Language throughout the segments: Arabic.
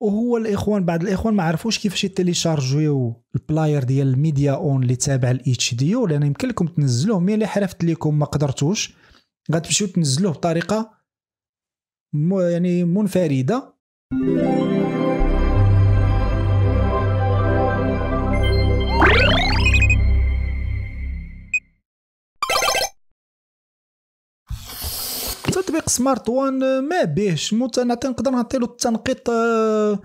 وهو الاخوان بعض الاخوان ما عرفوش كيفاش يتليشارجيو البلاير ديال الميديا اون اللي تابع الاتش دي او لان يمكن لكم تنزلوه مي اللي حرفت لكم ما قدرتوش غتمشيو تنزلوه بطريقه يعني منفرده تطبيق سمارت وان آه، ما بيهش نقدر نعطيلو التنقيط آه،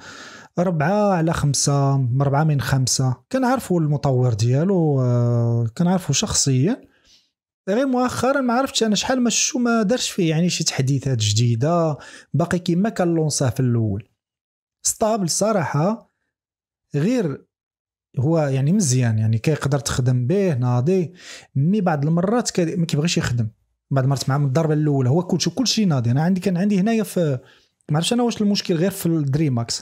ربعة على خمسة ربعة من خمسة كنعرفو المطور ديالو آه، كنعرفو شخصيا غير مؤخرا ما عرفتش انا شحال ما شو ما دارش فيه يعني شي تحديثات جديده باقي كيما كان لونصاه في الاول ستابل صراحه غير هو يعني مزيان يعني كيقدر تخدم به ناضي مي بعض المرات ما كيبغيش يخدم بعد مرت معاه من الضربه الاولى هو كلشي شيء ناضي انا عندي كان عندي هنايا في ما عرفتش انا واش المشكل غير في الدريم ماكس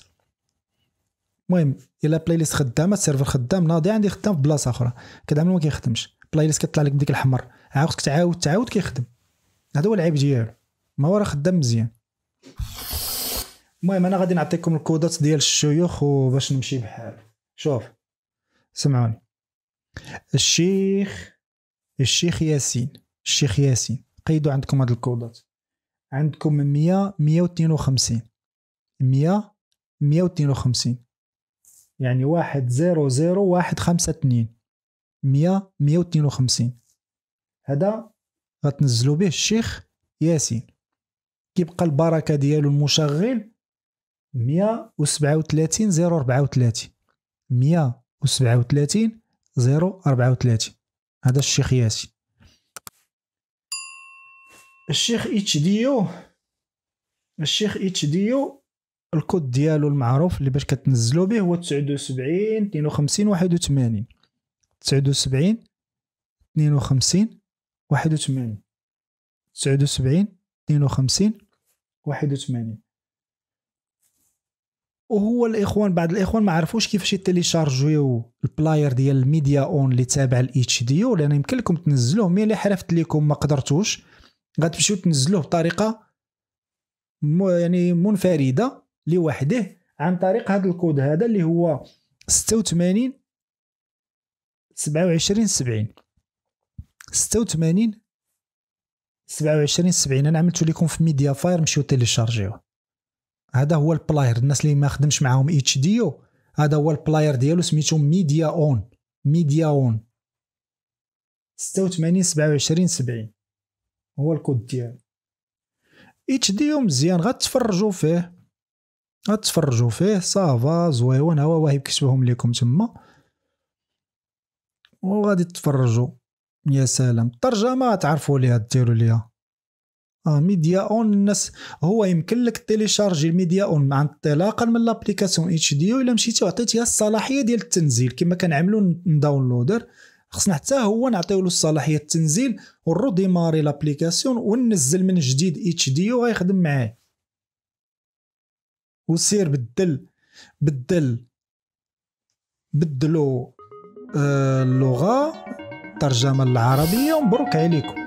المهم الا بلاي ليست خدامه السيرفر خدام ناضي عندي خدام في بلاصه اخرى كدعم ما كيخدمش بلاي ليست كطلع لك بديك الحمر عاود تعاود تعاود كيخدم هذا هو العيب ديالو ما هو راه خدام مزيان المهم انا غادي نعطيكم الكودات ديال الشيوخ وباش نمشي بحال شوف سمعوني الشيخ الشيخ ياسين الشيخ ياسين قيدوا عندكم هاد الكودات عندكم 100 152 100 152 يعني واحد زيرو زيرو واحد خمسة اتنين مية مية واتنين وخمسين هذا غتنزلو به الشيخ ياسين كيبقى البركة ديالو المشغل مية وسبعة وتلاتين زيرو ربعة وتلاتين مية وسبعة وتلاتين زيرو ربعة وتلاتين هذا الشيخ ياسين الشيخ اتش ديو الشيخ اتش ديو الكود ديالو المعروف اللي باش كتنزلو به هو 79 52 81 79 52 81 79 52 81 وهو الاخوان بعض الاخوان ما عرفوش كيفاش يتيليشارجيو البلاير ديال الميديا اون اللي تابع الاتش ديو لان يمكن لكم تنزلوه مي اللي حرفت لكم ما قدرتوش غتمشيو تنزلوه بطريقه مو يعني منفرده لوحده عن طريق هذا الكود هذا اللي هو 86 27 70 86 27 70 انا عملت لكم في ميديا فاير مشيو تيليشارجيوه هذا هو البلاير الناس اللي ما خدمش معاهم اتش ديو هذا هو البلاير ديالو سميتو ميديا اون ميديا اون 86 27 70 هو الكود ديالو اتش ديو مزيان غتفرجوا فيه غتفرجوا فيه صافا زويون ها هو واهب كتبهم لكم تما وغادي تفرجوا يا سلام الترجمه تعرفوا ليها ديروا ليها اه ميديا اون الناس هو يمكن لك تيليشارجي الميديا اون انطلاقا من لابليكاسيون اتش دي او الا مشيتي وعطيتيها الصلاحيه ديال التنزيل كما كنعملوا نداونلودر خصنا حتى هو نعطيو له صلاحيه التنزيل ونرو ديماري لابليكاسيون وننزل من جديد اتش دي غيخدم معاه وسير بدل بدل بدلو اللغه آه، الترجمه العربيه ومبروك عليكم